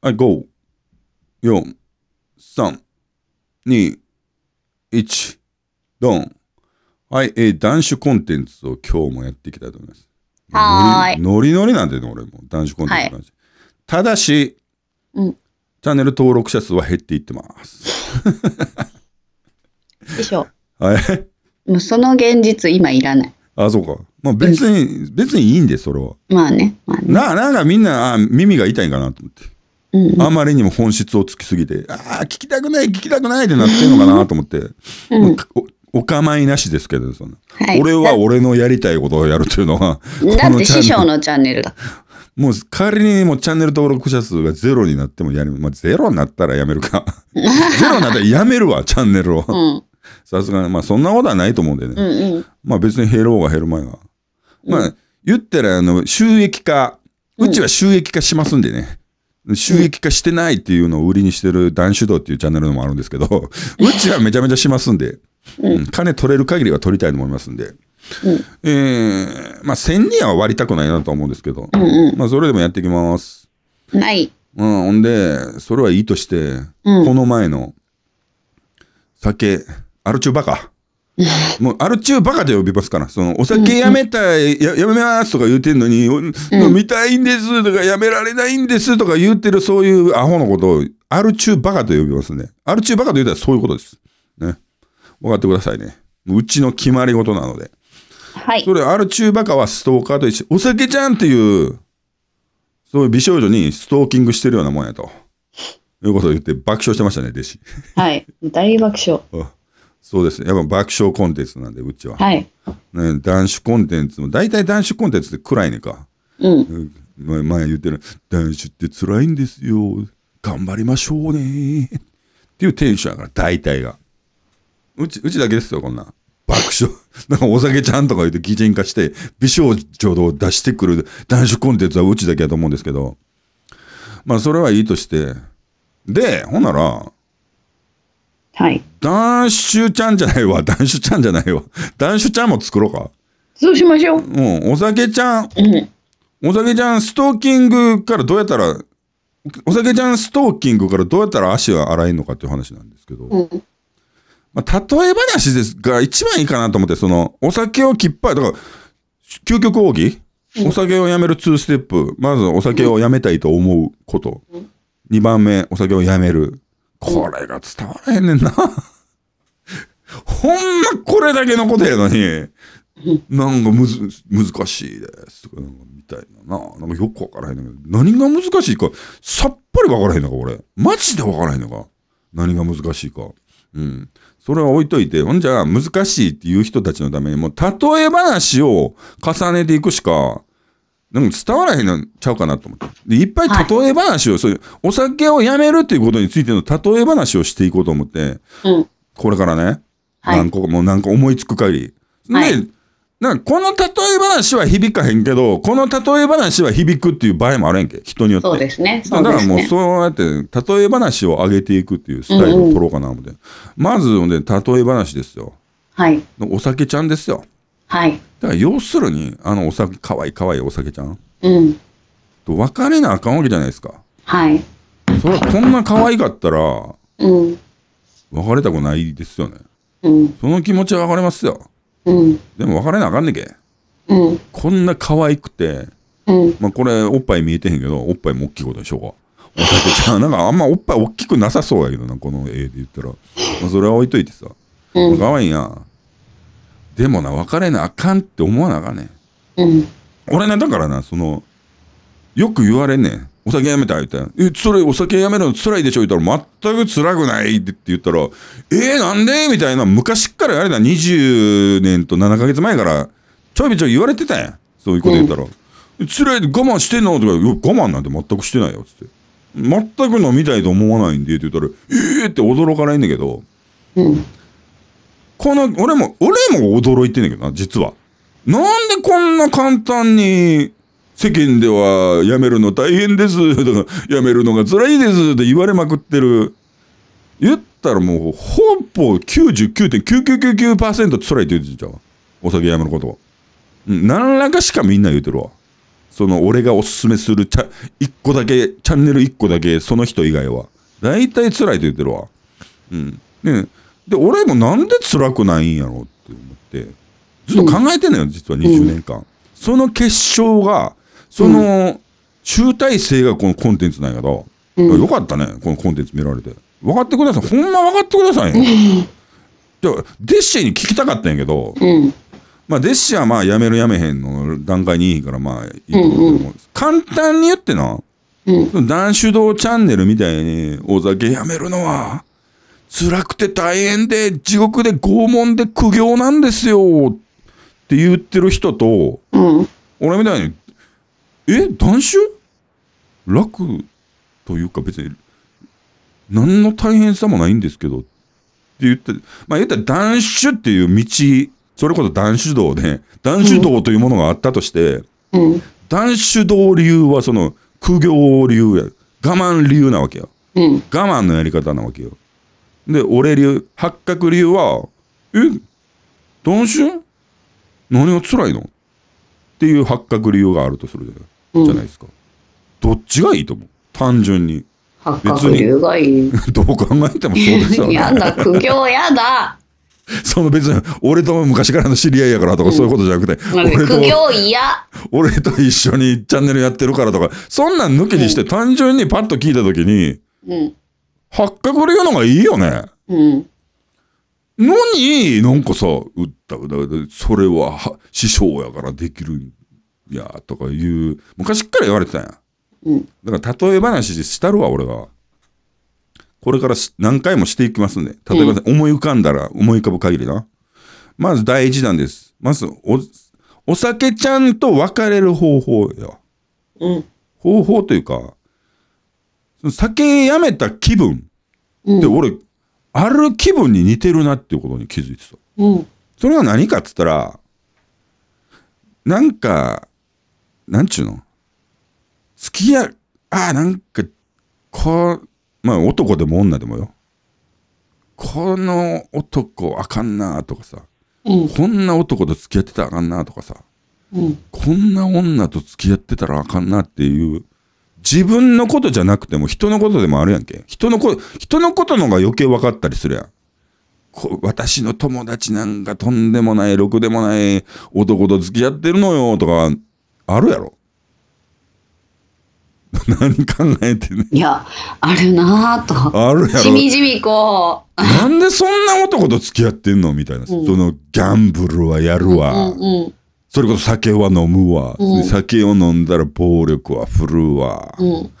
はい、5、4、3、2、1、ドン。はい、えー、男子コンテンツを今日もやっていきたいと思います。はい。ノリノリなんでね、俺も。男子コンテンツの話。はい、ただし、うん、チャンネル登録者数は減っていってます。でしょ。はい。もうその現実今いらない。あ、そうか。まあ別に、うん、別にいいんで、それは。まあね。まあねな、なんかみんな、あ耳が痛いんかなと思って。うんうん、あまりにも本質をつきすぎて、ああ、聞きたくない、聞きたくないってなってるのかなと思って、うんお、お構いなしですけど、その、はい、俺は俺のやりたいことをやるというのは、だって師匠のチャンネルだ。もう仮にもチャンネル登録者数がゼロになってもやる、まあ、ゼロになったらやめるか。ゼロになったらやめるわ、チャンネルを。さすがに、まあそんなことはないと思うんでね。うんうん、まあ別に減ろうが減る前は。まあ、言ったら、あの、収益化、うちは収益化しますんでね。収益化してないっていうのを売りにしてる男子道っていうチャンネルもあるんですけど、うちはめちゃめちゃしますんで、うん、金取れる限りは取りたいと思いますんで。ええー、まあ、1000人は割りたくないなと思うんですけど、まあ、それでもやっていきます。はい。うん、ほんで、それはいいとして、この前の、酒、アルチューバカ。もうアルちゅうバカで呼びますから、そのお酒やめたい、ややめますとか言うてんのに、飲みたいんですとか、やめられないんですとか言うてる、そういうアホのことを、アルチューバカと呼びますね。アルチューバカと言うたらそういうことです。ね。分かってくださいね。うちの決まり事なので。はい。それ、アルチューバカはストーカーと一緒。お酒ちゃんっていう、そういう美少女にストーキングしてるようなもんやと。いうことを言って爆笑してましたね、弟子。はい。大爆笑。そうですね。やっぱ爆笑コンテンツなんで、うちは。はい。ね、男子コンテンツも、大体男子コンテンツって暗いねか。うん。前前言ってる、男子って辛いんですよ。頑張りましょうね。っていうテンションやから、大体が。うち、うちだけですよ、こんな。爆笑。なんかお酒ちゃんとか言って擬人化して、美少女を出してくる男子コンテンツはうちだけやと思うんですけど。まあ、それはいいとして。で、ほんなら、はい。男子ちゃんじゃないわ。男子ちゃんじゃないわ。男子ちゃんも作ろうか。そうしましょう。うん。お酒ちゃん。うん、お酒ちゃん、ストーキングからどうやったら、お酒ちゃんストーキングからどうやったら足は洗えんのかっていう話なんですけど。うん、まあ、例え話ですが、一番いいかなと思って、その、お酒をきっぱり、だから、究極奥義、お酒をやめる2ステップ。まず、お酒をやめたいと思うこと。2番目、お酒をやめる。これが伝わらへんねんな。ほんまこれだけのことやのに、なんかむず難しいですとか、なんかみたいなな。なんかよくわからへんねんけど、何が難しいか、さっぱりわからへんのか、これ。マジでわからへんのか。何が難しいか。うん。それは置いといて、ほんじゃ、難しいっていう人たちのために、もう、例え話を重ねていくしか、なんか伝わらへんのちゃうかなと思って。で、いっぱい例え話を、はい、そういうお酒をやめるっていうことについての例え話をしていこうと思って、うん、これからね、何個もうなんか思いつく限り。はい、で、なんかこの例え話は響かへんけど、この例え話は響くっていう場合もあるやんけ、人によって。そうですね。すねだからもうそうやって、例え話を上げていくっていうスタイルを取ろうかな思って。うんうん、まず、ね、例え話ですよ。はい。お酒ちゃんですよ。はい。だから要するに、あのお酒、かわいいかわいいお酒ちゃん。うん。と別れなあかんわけじゃないですか。はい。それこんな可愛かったら、うん。別れたくないですよね。うん。その気持ちは別かれますよ。うん。でも別れなあかんねんけ。うん。こんな可愛くて、うん。まあこれ、おっぱい見えてへんけど、おっぱいも大きいことでしょうか。お酒ちゃん、なんかあんまおっぱい大きくなさそうやけどな、この絵で言ったら。まあそれは置いといてさ。うん。可愛いやん。でもな別れなあかんって思わなあかんね、うん、俺ねだからなそのよく言われんねんお酒やめた言ったら「えそれお酒やめるの辛いでしょ」言ったら「全く辛くない」って言ったら「えー、なんで?」みたいな昔からあれだ、20年と7か月前からちょいちょい言われてたやんそういうこと言ったら「うん、辛いで我慢してんの?」とか「我慢なんて全くしてないよ」っつって「全く飲みたいと思わないんで」って言ったら「ええー!」って驚かないんだけど、うん、この、俺も、俺も驚いてんねんけどな、実は。なんでこんな簡単に、世間では辞めるの大変です、とか、辞めるのが辛いですって言われまくってる。言ったらもう、ほぼ99.9999%辛いって言ってたん。お酒やめること何らかしかみんな言うてるわ。その俺がおすすめする一個だけ、チャンネル一個だけ、その人以外は。大体辛いと言ってるわ。うん。ねで、俺もなんで辛くないんやろって思って、ずっと考えてんのよ、実は20年間。その結晶が、その、集大成がこのコンテンツなんやけど、よかったね、このコンテンツ見られて。分かってください。ほんま分かってくださいよ。じゃデッシェに聞きたかったんやけど、まあ、デッシェはまあ、やめるやめへんの段階にいいから、まあ、いいと思うけども、簡単に言ってな、うん、男子道チャンネルみたいに、大酒やめるのは、辛くて大変で、地獄で拷問で苦行なんですよって言ってる人と、うん、俺みたいに、え、断酒楽というか別に、何の大変さもないんですけど、って言って、まあ言ったら断酒っていう道、それこそ断酒道で、断酒道というものがあったとして、うん、断酒道流はその苦行流や、我慢流なわけよ。うん、我慢のやり方なわけよ。で、俺流、八角流は、え、男子何が辛いのっていう八角流があるとするじゃない,、ですか。どっちがいいと思う単純に。八角流がいい。どう考えてもそうですよね。やだ、苦行やだ。その別に俺と昔からの知り合いやからとかそういうことじゃなくて、ん、俺と俺と一緒にチャンネルやってるからとかそんなん抜きにして単純にパッと聞いた時に、発覚レうのがいいよね。うん。のに、なんかさ、うったそれは師匠やからできるんや、とかいう、昔っから言われてたんや。うん。だから例え話したるわ、俺は。これから何回もしていきますんで。例えば、うん、思い浮かんだら、思い浮かぶ限りな。まず第一弾です。まずお、お酒ちゃんと別れる方法よ。うん。方法というか、酒やめた気分って、俺、ある気分に似てるなっていうことに気づいてた。うん、それは何かっつったら、なんか、なんちゅうの付きや、ああ、なんか、こう、まあ男でも女でもよ。この男あかんなとかさ、うんこんな男と付き合ってたらあかんなとかさ、うんこんな女と付き合ってたらあかんなっていう自分のことじゃなくても人のことでもあるやんけ。人のこと、人のことの方が余計分かったりするやん。こ私の友達なんかとんでもない、ろくでもない男と付き合ってるのよとか、あるやろ。何考えてね。いや、あるなぁと。あるやろ。しみじみこう。なんでそんな男と付き合ってんのみたいな、うん、そのギャンブルはやるわ。うんうんうんそれこそ酒は飲むわ、うん、酒を飲んだら暴力は振るわ、うん、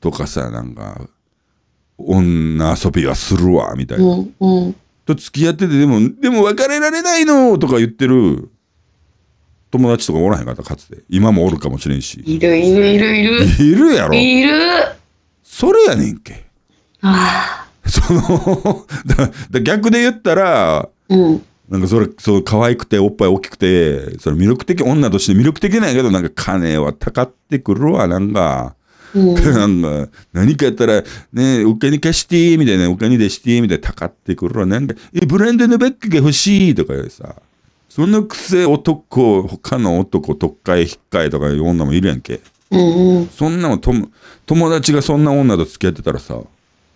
とかさなんか女遊びはするわみたいな、うんうん、と付き合っててでもでも別れられないのとか言ってる友達とかおらへんかったかつて今もおるかもしれんしいるいるいるいるいるやろいるそれやねんけああその だだ逆で言ったら、うん、なんかそれ、そう、可愛くて、おっぱい大きくて、それ魅力的、女として魅力的なんやけど、なんか金はたかってくるわ、なんか。うん、なんか、何かやったら、ね、お金貸して、みたいな、お金出して、みたいな、たかってくるわ、なんか、え、ブレンデのベッグが欲しいとか言うさ。そのくせ男、他の男、とっかえ、ひっかえとかいう女もいるやんけ。うんうん、そんなもと友達がそんな女と付き合ってたらさ、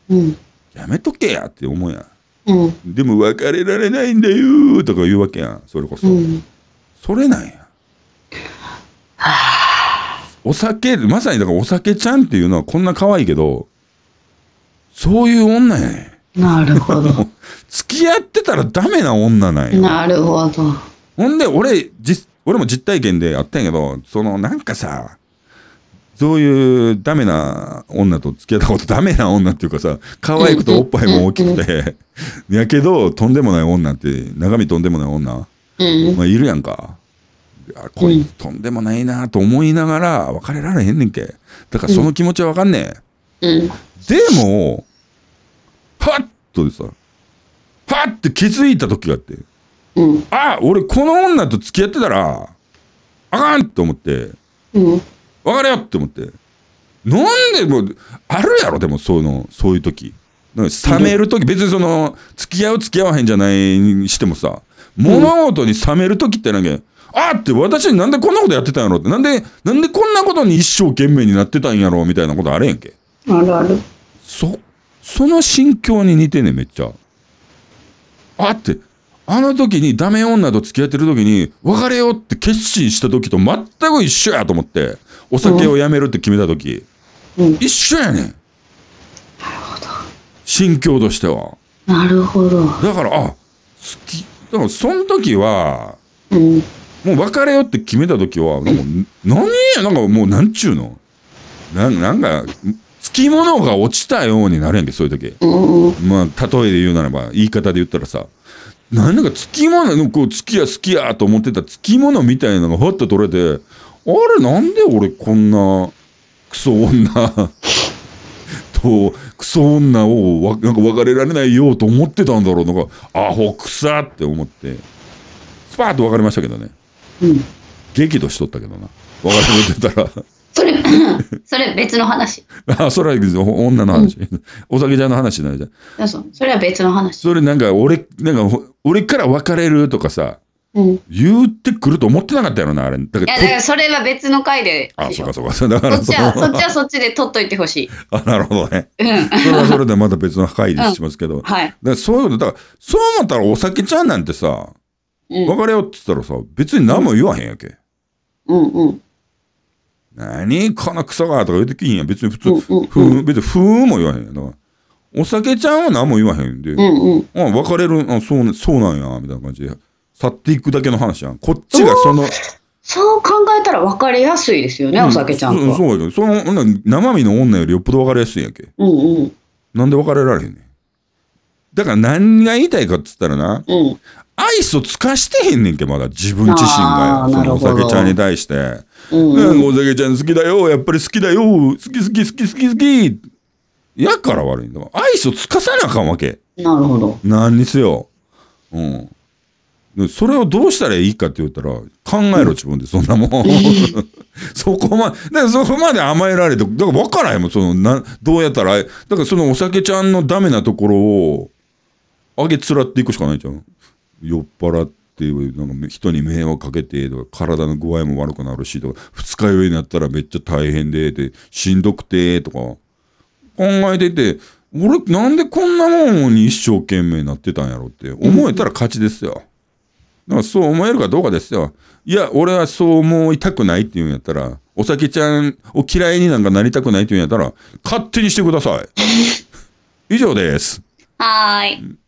うん、やめとけやって思うやん。うん、でも別れられないんだよとか言うわけやんそれこそ、うん、それなんやお酒まさにだからお酒ちゃんっていうのはこんな可愛いけどそういう女やねなるほど 付き合ってたらダメな女なんやなるほどほんで俺じ俺も実体験であったんやけどそのなんかさそういうダメな女と付き合ったことダメな女っていうかさ、可愛くておっぱいも大きくて、やけどとんでもない女って、中身とんでもない女、まあ、いるやんか。こいつとんでもないなと思いながら別れられへんねんけ。だからその気持ちはわかんねえ。でも、はっとでさ、はって気づいた時があって、あ、俺この女と付き合ってたら、あかんと思って、別れよって思って。なんでもう、あるやろ、でも、そういうの、そういう時。冷める時、別にその、付き合う付き合わへんじゃないにしてもさ、物事に冷める時ってなんか、あって私なんでこんなことやってたんやろって、なんで、なんでこんなことに一生懸命になってたんやろみたいなことあれやんけ。あるある。そ、その心境に似てねめっちゃ。あって、あの時にダメ女と付き合ってる時に、別れようって決心した時と全く一緒やと思って、お酒をやめるって決めた時。うん、一緒やねん。なるほど。心境としては。なるほど。だから、あ、好き、でもその時は、うん、もう別れようって決めた時は、なんう何や、なんかもうなんちゅうのななんか、つきものが落ちたようになるやんけ、そういう時。うん、まあ、例えで言うならば、言い方で言ったらさ。なんか付きもの、こう、付きや好きやと思ってた付きものみたいなのがふっと取れて、あれなんで俺こんなクソ女と、クソ女をなんか別れられないよと思ってたんだろうのが、アホくさって思って、スパーッと別れましたけどね。うん。激怒しとったけどな。別れてたらそれ、それ別の話。あ、それは女の話。お酒ちゃんの話じゃないじゃん。そうそれは別の話。それなんか俺、なんか俺から別れるとかさ、うん、言ってくると思ってなかったやろな、あれ。だいや、だからそれは別の回であ、そうかそうか。だからそっちは、そっちはそっちで取っといてほしい。あ、なるほどね。うん。それはそれでまた別の回でしますけど。うん、はい。だからそういうの、だから、そう思ったらお酒ちゃんなんてさ、うん、別れようって言ったらさ、別に何も言わへんやけ。うん、うん、うん何このクソがとか言うてきんや。別に普通、ふん、別にふーも言わへんや。だから、お酒ちゃんは何も言わへんで、うんうん、あ別れるあそうそうなんや、みたいな感じで、去っていくだけの話やん。こっちがその、そう考えたら別れやすいですよね、うん、お酒ちゃんと。そうやけど、その生身の女よりよっぽど別れやすいんやけ。うんうん。なんで別れられへんねん。だから何が言いたいかっつったらな、うん、アイスをつかしてへんねんけ、まだ自分自身がそのお酒ちゃんに対して。うんお酒ちゃん好きだよ、やっぱり好きだよ、好き好き好き好き好き。やから悪いんだ愛想つかさなあかんわけ。なるほど。何にせよ。うん。それをどうしたらいいかって言ったら、考えろ自分で、そんなもん。そこまで、そこまで甘えられて、だから分からへんもん、その、な、どうやったら、だからそのお酒ちゃんのダメなところを、あげつらっていくしかないじゃん。酔っ払って。ってなんか人に迷惑かけてとか体の具合も悪くなるしとか二日酔いになったらめっちゃ大変でしんどくてとか考えてて俺なんでこんなもんに一生懸命なってたんやろって思えたら勝ちですよ。だからそう思えるかどうかですよ。いや、俺はそう思いたくないって言うんやったら、お酒ちゃんを嫌いになんかなりたくないって言うんやったら、勝手にしてください。以上です。はーい。